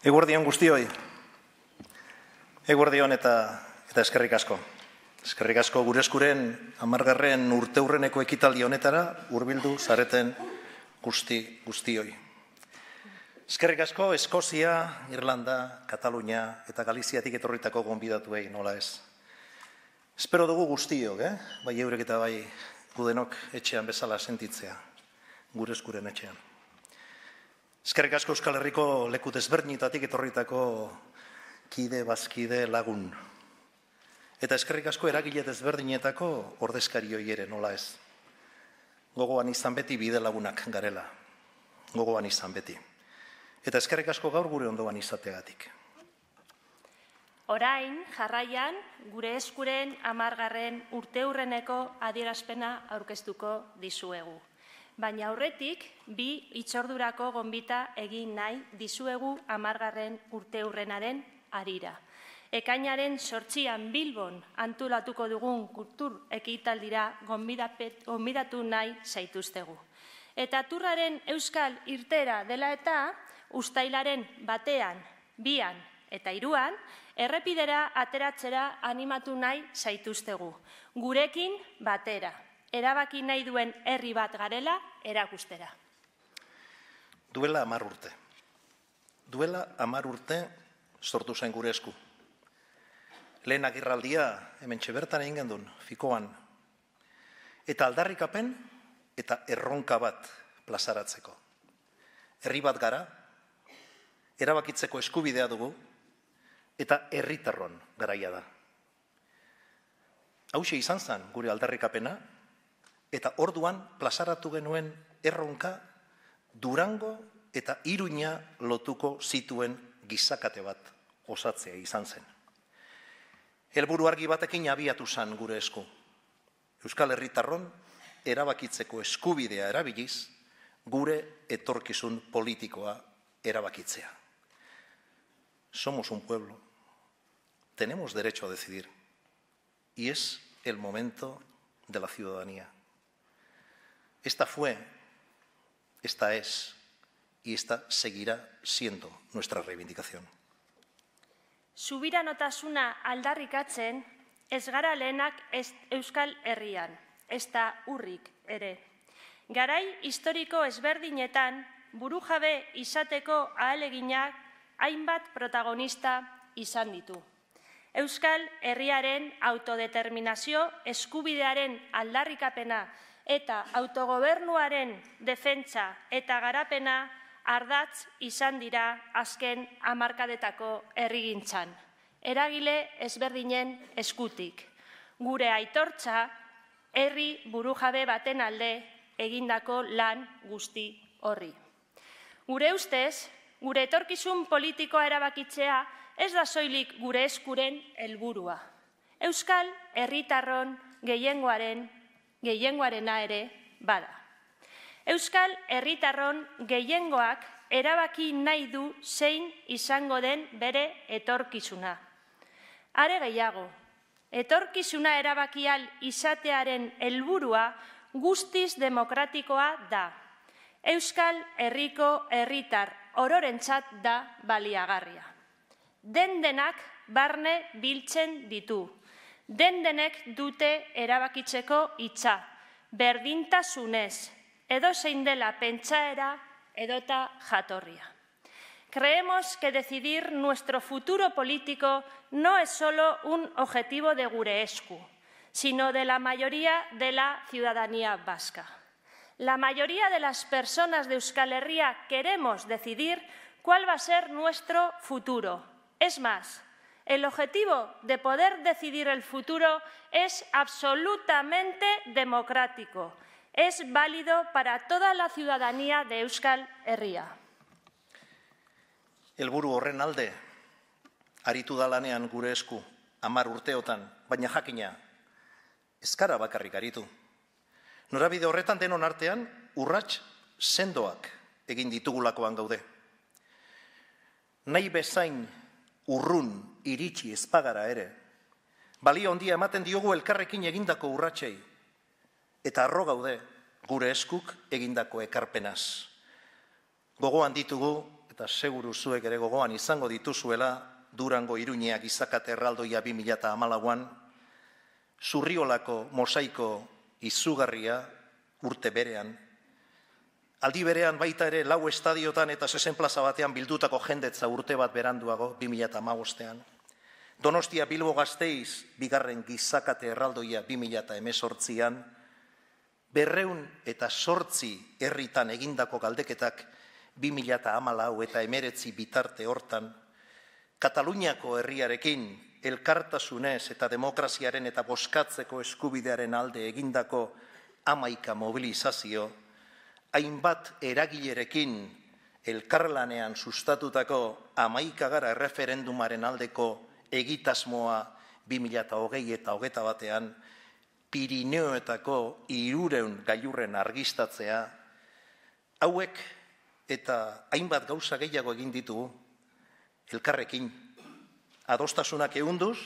Eguerdion guztioi. Eguerdion eta eta eskerrik asko. Eskerrik asko gure eskuren amargarren urteurreneko ekitaldi honetara hurbildu zareten guzti guztioi. Eskerrik asko Eskozia, Irlanda, Katalunia eta Galiziatik etorritako gonbidatuei nola ez. Espero dugu guztiok, eh? bai eurek eta bai gudenok etxean bezala sentitzea, gure eskuren etxean. Eskerrik asko Euskal Herriko leku desberdinetatik etorritako kide bazkide lagun. Eta eskerrik asko eragile desberdinetako ordezkarioi ere nola ez. Gogoan izan beti bide lagunak garela. Gogoan izan beti. Eta eskerrik asko gaur gure ondoan izateagatik. Orain, jarraian, gure eskuren amargarren urteurreneko adierazpena aurkeztuko dizuegu baina aurretik bi itxordurako gonbita egin nahi dizuegu amargarren urte hurrenaren arira. Ekainaren sortxian Bilbon antulatuko dugun kultur ekitaldira gonbidatu nahi zaituztegu. Eta turraren euskal irtera dela eta ustailaren batean, bian eta iruan, errepidera ateratzera animatu nahi zaituztegu. Gurekin batera erabaki nahi duen herri bat garela erakustera. Duela amar urte. Duela amar urte sortu zen gure esku. Lehen agirraldia hemen txebertan egin fikoan. Eta aldarrikapen eta erronka bat plazaratzeko. Herri bat gara, erabakitzeko eskubidea dugu, eta herritarron garaia da. Hauxe izan zen gure aldarrikapena, eta orduan plazaratu genuen erronka durango eta iruina lotuko zituen gizakate bat osatzea izan zen. Helburu argi batekin abiatu zan gure esku. Euskal Herritarron erabakitzeko eskubidea erabiliz gure etorkizun politikoa erabakitzea. Somos un pueblo, tenemos derecho a decidir y es el momento de la ciudadanía. Esta fue, esta es y esta seguirá siendo nuestra reivindicación. Zubira notasuna aldarrikatzen, ez gara lehenak euskal herrian, ez da urrik ere. Garai historiko ezberdinetan, burujabe izateko ahaleginak, hainbat protagonista izan ditu. Euskal herriaren autodeterminazio, eskubidearen aldarrikapena, eta autogobernuaren defentsa eta garapena ardatz izan dira azken amarkadetako errigintzan. Eragile ezberdinen eskutik. Gure aitortza herri burujabe baten alde egindako lan guzti horri. Gure ustez, gure etorkizun politikoa erabakitzea ez da soilik gure eskuren helburua. Euskal herritarron gehiengoaren gehiengoarena ere bada. Euskal herritarron gehiengoak erabaki nahi du zein izango den bere etorkizuna. Are gehiago, etorkizuna erabakial izatearen helburua guztiz demokratikoa da. Euskal herriko herritar ororentzat da baliagarria. Den denak barne biltzen ditu. dendenek dute erabakitzeko hitza, berdintasunez, edo zein dela pentsaera edota jatorria. Creemos que decidir nuestro futuro político no es solo un objetivo de Gureescu, sino de la mayoría de la ciudadanía vasca. La mayoría de las personas de Euskal Herria queremos decidir cuál va a ser nuestro futuro. Es más, El objetivo de poder decidir el futuro es absolutamente democrático. Es válido para toda la ciudadanía de Euskal Herria. Elburu horren alde, aritu dalanean gure esku, amar urteotan, baina jakina, ezkara bakarrik aritu. Norabide horretan denon artean, urrats sendoak egin ditugulakoan gaude. Nahi bezain urrun iritsi ezpagara ere. Balio handia ematen diogu elkarrekin egindako urratsei eta arro gaude gure eskuk egindako ekarpenaz. Gogoan ditugu eta seguru zuek ere gogoan izango dituzuela Durango Iruñea gizakat erraldoia bi milata zurriolako mosaiko izugarria urte berean Aldi berean baita ere lau estadiotan eta sesen plaza batean bildutako jendetza urte bat beranduago 2008an. Donostia Bilbo Gazteiz, bigarren gizakate erraldoia 2008an, berreun eta sortzi herritan egindako galdeketak 2008an eta emeretzi bitarte hortan, Kataluniako herriarekin elkartasunez eta demokraziaren eta boskatzeko eskubidearen alde egindako amaika mobilizazio hainbat eragilerekin elkarlanean sustatutako amaikagara gara referendumaren aldeko egitasmoa 2008 eta hogeta batean Pirineoetako irureun gailurren argistatzea, hauek eta hainbat gauza gehiago egin ditu elkarrekin, adostasunak eunduz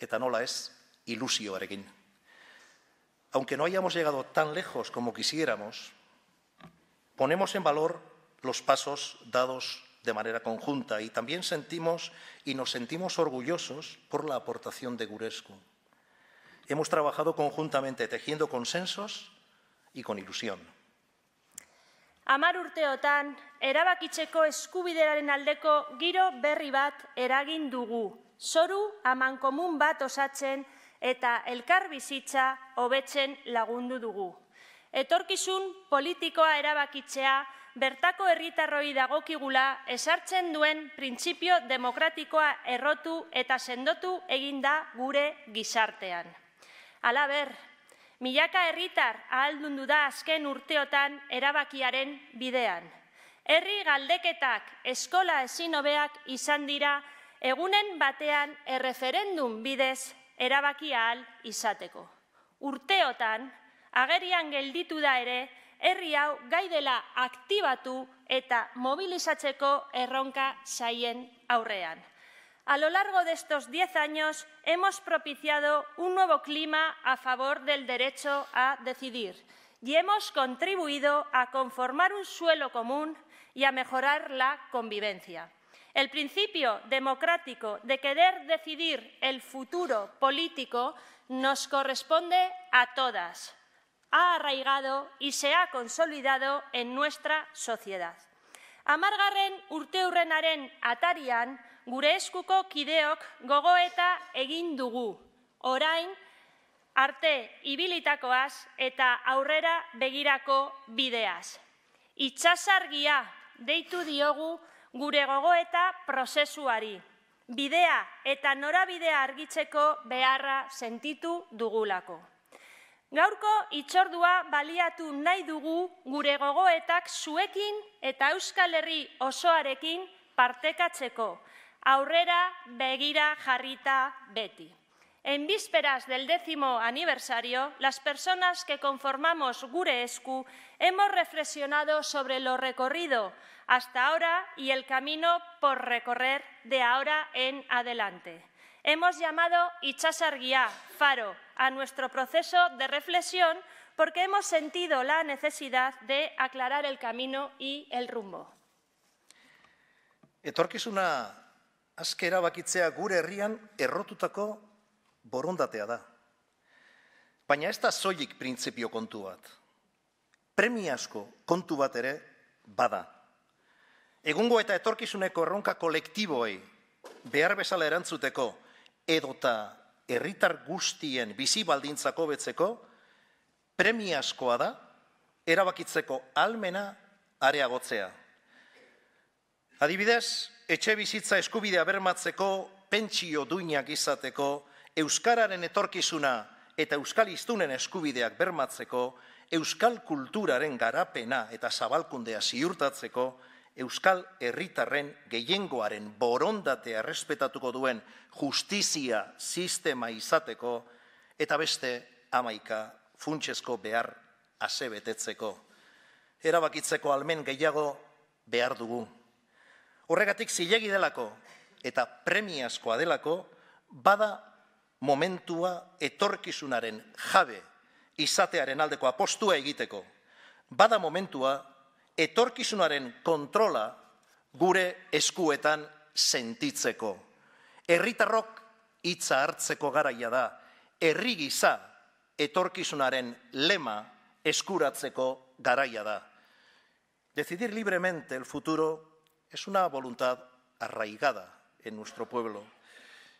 eta nola ez ilusioarekin. Aunque no hayamos llegado tan lejos como quisiéramos, Ponemos en valor los pasos dados de manera conjunta y también sentimos y nos sentimos orgullosos por la aportación de Gurescu. Hemos trabajado conjuntamente tejiendo consensos y con ilusión. Amar urteotan, erabakitzeko eskubideraren aldeko giro berri bat eragin dugu. Zoru aman komun bat osatzen eta elkar bizitza hobetzen lagundu dugu etorkizun politikoa erabakitzea bertako herritarroi dagokigula esartzen duen printzipio demokratikoa errotu eta sendotu eginda gure gizartean. Ala ber, milaka herritar ahaldundu da azken urteotan erabakiaren bidean. Herri galdeketak eskola ezin hobeak izan dira egunen batean erreferendum bidez erabakia al izateko. Urteotan, agerian gelditu da ere, herri hau eta mobilizatzeko erronka zaien aurrean. A lo largo de estos diez años hemos propiciado un nuevo clima a favor del derecho a decidir y hemos contribuido a conformar un suelo común y a mejorar la convivencia. El principio democrático de querer decidir el futuro político nos corresponde a todas, ha arraigado y se ha consolidado en nuestra sociedad. Amargarren urte atarian, gure eskuko kideok gogoeta egin dugu, orain arte ibilitakoaz eta aurrera begirako bideaz. Itxasargia deitu diogu gure gogoeta prozesuari, bidea eta norabidea argitzeko beharra sentitu dugulako. Gaurko itxordua baliatu nahi dugu gure gogoetak zuekin eta Euskal Herri osoarekin partekatzeko, aurrera begira jarrita beti. En vísperas del décimo aniversario, las personas que conformamos gure esku hemos reflexionado sobre lo recorrido hasta ahora y el camino por recorrer de ahora en adelante. Hemos llamado Ichasarguía, faro a nuestro proceso de reflexión porque hemos sentido la necesidad de aclarar el camino y el rumbo. Etorkizuna askera bakitzea gure herrian errotutako borondatea da. Baina ez da zoik printzipio kontu bat. Premi asko kontu bat ere bada. Egungo eta etorkizuneko erronka kolektiboei behar bezala erantzuteko edota herritar guztien bizi baldintzako betzeko, premiazkoa da, erabakitzeko almena areagotzea. Adibidez, etxe bizitza eskubidea bermatzeko, pentsio duinak izateko, Euskararen etorkizuna eta Euskal Iztunen eskubideak bermatzeko, Euskal kulturaren garapena eta zabalkundea ziurtatzeko, Euskal Herritarren gehiengoaren borondatea respetatuko duen justizia sistema izateko eta beste amaika funtsezko behar ase betetzeko. Erabakitzeko almen gehiago behar dugu. Horregatik zilegi delako eta premiazkoa delako bada momentua etorkizunaren jabe izatearen aldeko apostua egiteko. Bada momentua Etorkizunaren kontrola gure eskuetan sentitzeko. Herritarrok hitza hartzeko garaia da. Herri giza etorkizunaren lema eskuratzeko garaia da. Decidir libremente el futuro es una voluntad arraigada en nuestro pueblo,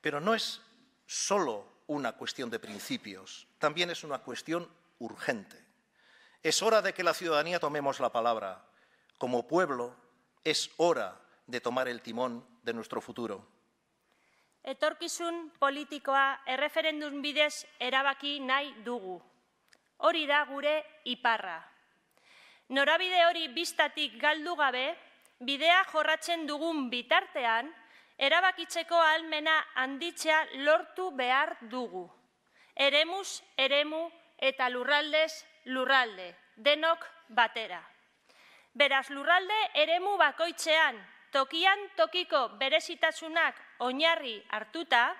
pero no es solo una cuestión de principios, también es una cuestión urgente. Es hora de que la ciudadanía tomemos la palabra. Como pueblo, es hora de tomar el timón de nuestro futuro. Etorkizun politikoa erreferendun bidez erabaki nahi dugu. Hori da gure iparra. Norabide hori biztatik galdu gabe, bidea jorratzen dugun bitartean, erabakitzeko almena handitzea lortu behar dugu. Eremuz, eremu eta lurraldez lurralde, denok batera. Beraz lurralde eremu bakoitzean, tokian tokiko berezitasunak oinarri hartuta,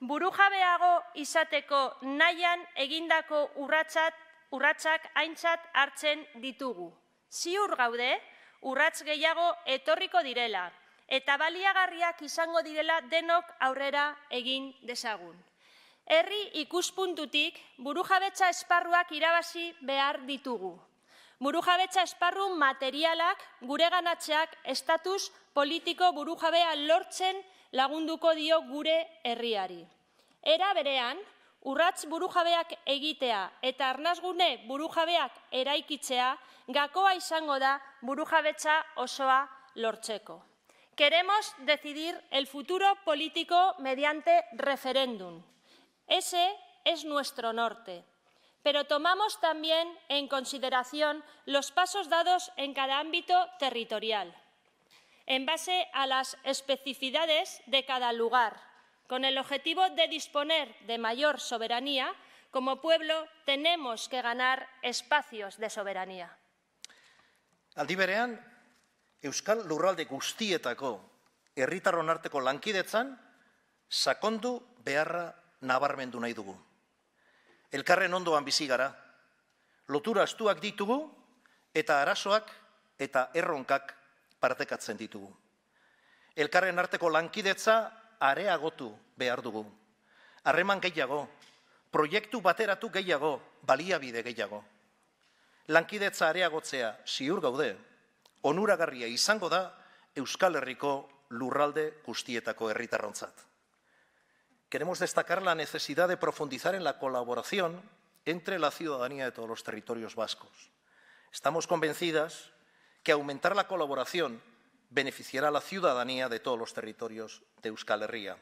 burujabeago izateko nahian egindako urratsak urratsak aintzat hartzen ditugu. Ziur gaude urrats gehiago etorriko direla eta baliagarriak izango direla denok aurrera egin desagun. Herri ikuspuntutik burujabetza esparruak irabasi behar ditugu. Burujabetza esparru materialak gure ganatxeak estatus politiko burujabea lortzen lagunduko dio gure herriari. Era berean, urrats burujabeak egitea eta arnazgune burujabeak eraikitzea gakoa izango da burujabetza osoa lortzeko. Queremos decidir el futuro político mediante referéndum. Ese es nuestro norte. Pero tomamos también en consideración los pasos dados en cada ámbito territorial, en base a las especificidades de cada lugar, con el objetivo de disponer de mayor soberanía como pueblo tenemos que ganar espacios de soberanía. Aldi Euskal Lurralde guztietako herritarron lankidetzan sakondu beharra nabarmendu nahi dugu. Elkarren ondoan bizi gara, lotura astuak ditugu eta arasoak eta erronkak partekatzen ditugu. Elkarren arteko lankidetza areagotu behar dugu. Harreman gehiago, proiektu bateratu gehiago, baliabide gehiago. Lankidetza areagotzea ziur gaude, onuragarria izango da Euskal Herriko lurralde guztietako herritarrontzat. Queremos destacar la necesidad de profundizar en la colaboración entre la ciudadanía de todos los territorios vascos. Estamos convencidas que aumentar la colaboración beneficiará a la ciudadanía de todos los territorios de Euskal Herria.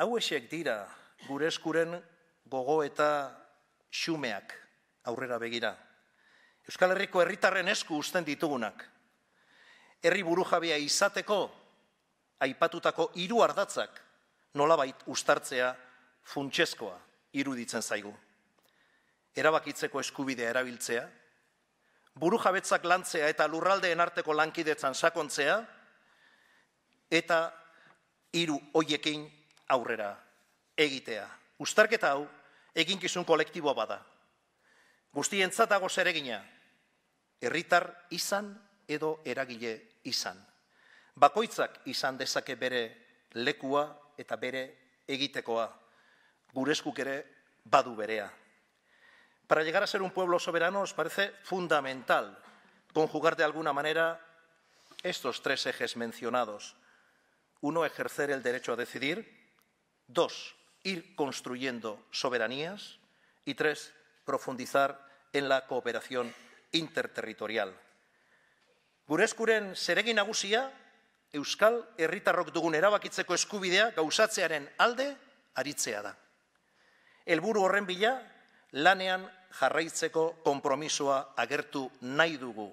Hau esiek dira gure eskuren gogo eta xumeak aurrera begira. Euskal Herriko herritarren esku uzten ditugunak. Herri burujabea izateko, aipatutako hiru ardatzak nolabait ustartzea funtsezkoa iruditzen zaigu. Erabakitzeko eskubidea erabiltzea, buru jabetzak lantzea eta lurraldeen arteko lankidetzan sakontzea, eta hiru hoiekin aurrera egitea. Ustarketa hau eginkizun kolektiboa bada. Guztientzat dago zeregina, herritar izan edo eragile izan. Bakoitzak izan dezake bere lekua eta egitecoa, egitekoa. baduberea. Para llegar a ser un pueblo soberano os parece fundamental conjugar de alguna manera estos tres ejes mencionados. Uno, ejercer el derecho a decidir. Dos, ir construyendo soberanías. Y tres, profundizar en la cooperación interterritorial. Gurezkuren seregi euskal herritarrok dugun erabakitzeko eskubidea gauzatzearen alde aritzea da. Helburu horren bila lanean jarraitzeko konpromisoa agertu nahi dugu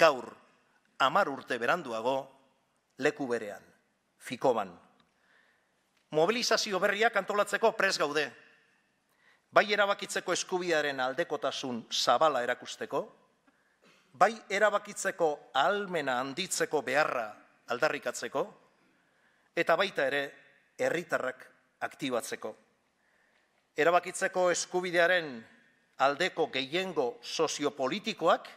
gaur amar urte beranduago leku berean, fikoban. Mobilizazio berriak antolatzeko pres gaude. Bai erabakitzeko eskubiaren aldekotasun zabala erakusteko, bai erabakitzeko almena handitzeko beharra aldarrikatzeko eta baita ere herritarrak aktibatzeko. Erabakitzeko eskubidearen aldeko gehiengo soziopolitikoak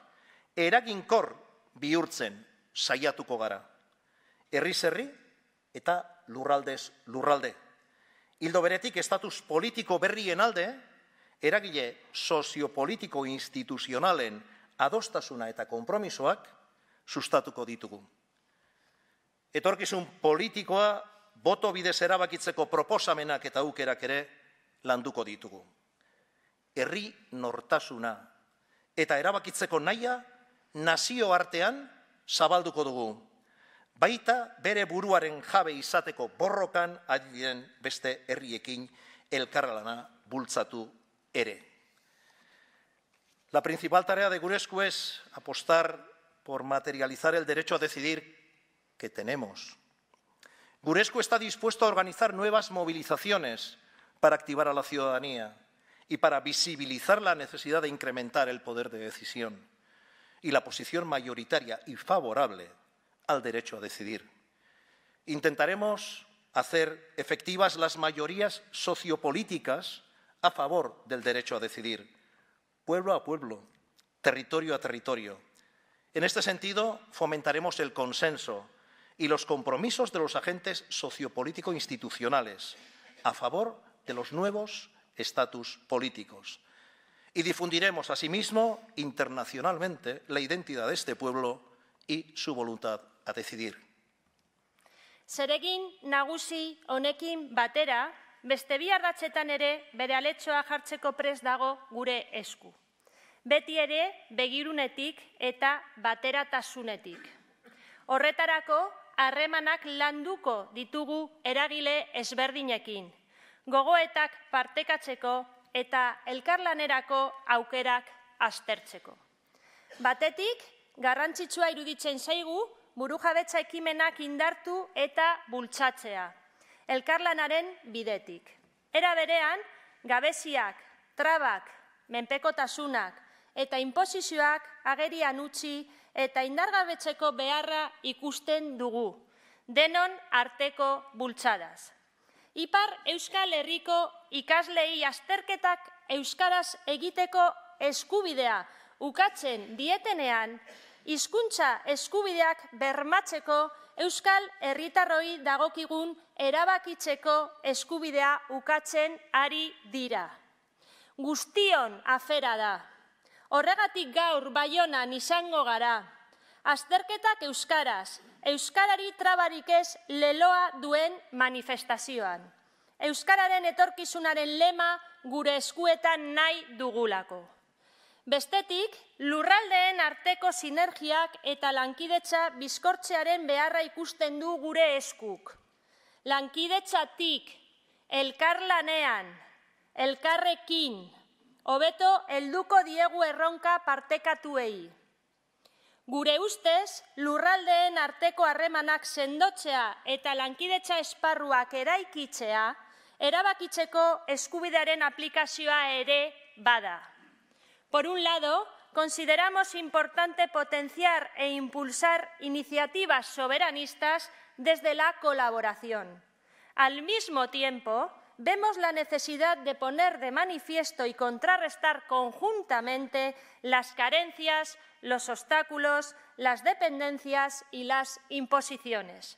eraginkor bihurtzen saiatuko gara. Herri eta lurraldez lurralde. Hildo beretik, estatus politiko berrien alde, eragile soziopolitiko instituzionalen adostasuna eta konpromisoak sustatuko ditugu etorkizun politikoa boto bidez erabakitzeko proposamenak eta aukerak ere landuko ditugu. Herri nortasuna eta erabakitzeko naia nazio artean zabalduko dugu. Baita bere buruaren jabe izateko borrokan adien beste herriekin elkarralana bultzatu ere. La principal tarea de Gurescu es apostar por materializar el derecho a decidir que tenemos. Guresco está dispuesto a organizar nuevas movilizaciones para activar a la ciudadanía y para visibilizar la necesidad de incrementar el poder de decisión y la posición mayoritaria y favorable al derecho a decidir. Intentaremos hacer efectivas las mayorías sociopolíticas a favor del derecho a decidir, pueblo a pueblo, territorio a territorio. En este sentido, fomentaremos el consenso y los compromisos de los agentes sociopolítico institucionales a favor de los nuevos estatus políticos. Y difundiremos asimismo internacionalmente la identidad de este pueblo y su voluntad a decidir. Seregin nagusi honekin batera, beste bi ere bere aletxoa jartzeko pres dago gure esku. Beti ere begirunetik eta bateratasunetik. Horretarako harremanak landuko ditugu eragile ezberdinekin, gogoetak partekatzeko eta elkarlanerako aukerak aztertzeko. Batetik, garrantzitsua iruditzen zaigu burujabetza ekimenak indartu eta bultzatzea, elkarlanaren bidetik. Era berean, gabeziak, trabak, menpekotasunak eta inposizioak agerian utzi eta indargabetzeko beharra ikusten dugu, denon arteko bultzadas. Ipar Euskal Herriko ikaslei azterketak Euskaraz egiteko eskubidea ukatzen dietenean, hizkuntza eskubideak bermatzeko Euskal Herritarroi dagokigun erabakitzeko eskubidea ukatzen ari dira. Guztion afera da. Horregatik gaur Baiona'n izango gara. Azterketak euskaraz, euskarari trabarik ez leloa duen manifestazioan. Euskararen etorkizunaren lema gure eskuetan nahi dugulako. Bestetik, lurraldeen arteko sinergiak eta lankidetza Bizkortzearen beharra ikusten du gure eskuk. Lankidetzatik elkarlanean, elkarrekin hobeto helduko diegu erronka partekatuei. Gure ustez, lurraldeen arteko harremanak sendotzea eta lankidetza esparruak eraikitzea, erabakitzeko eskubidearen aplikazioa ere bada. Por un lado, consideramos importante potenciar e impulsar iniciativas soberanistas desde la colaboración. Al mismo tiempo, vemos la necesidad de poner de manifiesto y contrarrestar conjuntamente las carencias, los obstáculos, las dependencias y las imposiciones.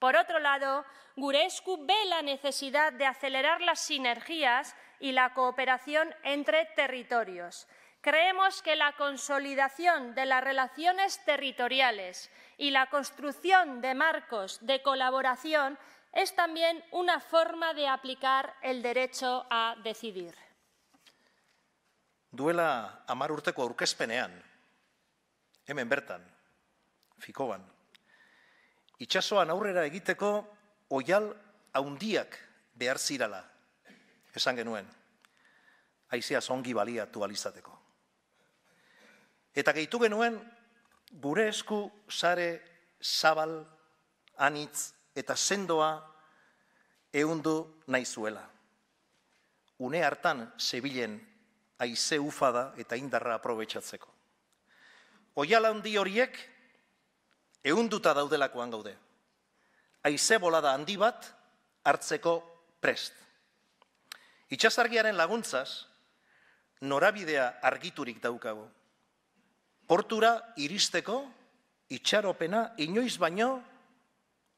Por otro lado, Gurescu ve la necesidad de acelerar las sinergias y la cooperación entre territorios. Creemos que la consolidación de las relaciones territoriales y la construcción de marcos de colaboración es también una forma de aplicar el derecho a decidir. Duela amar urteko aurkezpenean, hemen bertan, fikoan, itxasoan aurrera egiteko oial haundiak behar zirala, esan genuen, aizia zongi balia tualizateko. Eta gehitu genuen, gure esku sare zabal anitz eta sendoa eundu nahi zuela. Une hartan zebilen aize ufada eta indarra aprobetsatzeko. Oiala handi horiek eunduta daudelakoan gaude. Aize bolada handi bat hartzeko prest. Itxasargiaren laguntzaz, norabidea argiturik daukago. Portura iristeko, itxaropena inoiz baino,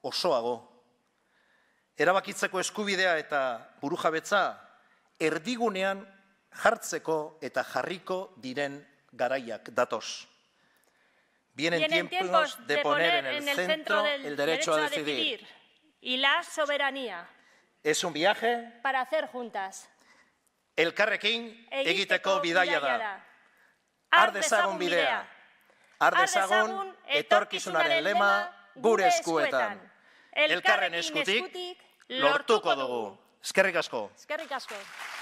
osoago. Erabakitzeko eskubidea eta burujabetza erdigunean jartzeko eta jarriko diren garaiak datos. Bien en tiempos de poner en el centro el derecho a decidir y la soberanía. Es un viaje para hacer juntas. El carrequín egiteko bidaia da. Ardezagun bidea. Ardezagun etorkizunaren lema gure eskuetan elkarren eskutik, eskutik lortuko dugu. Eskerrik asko. Eskerrik asko.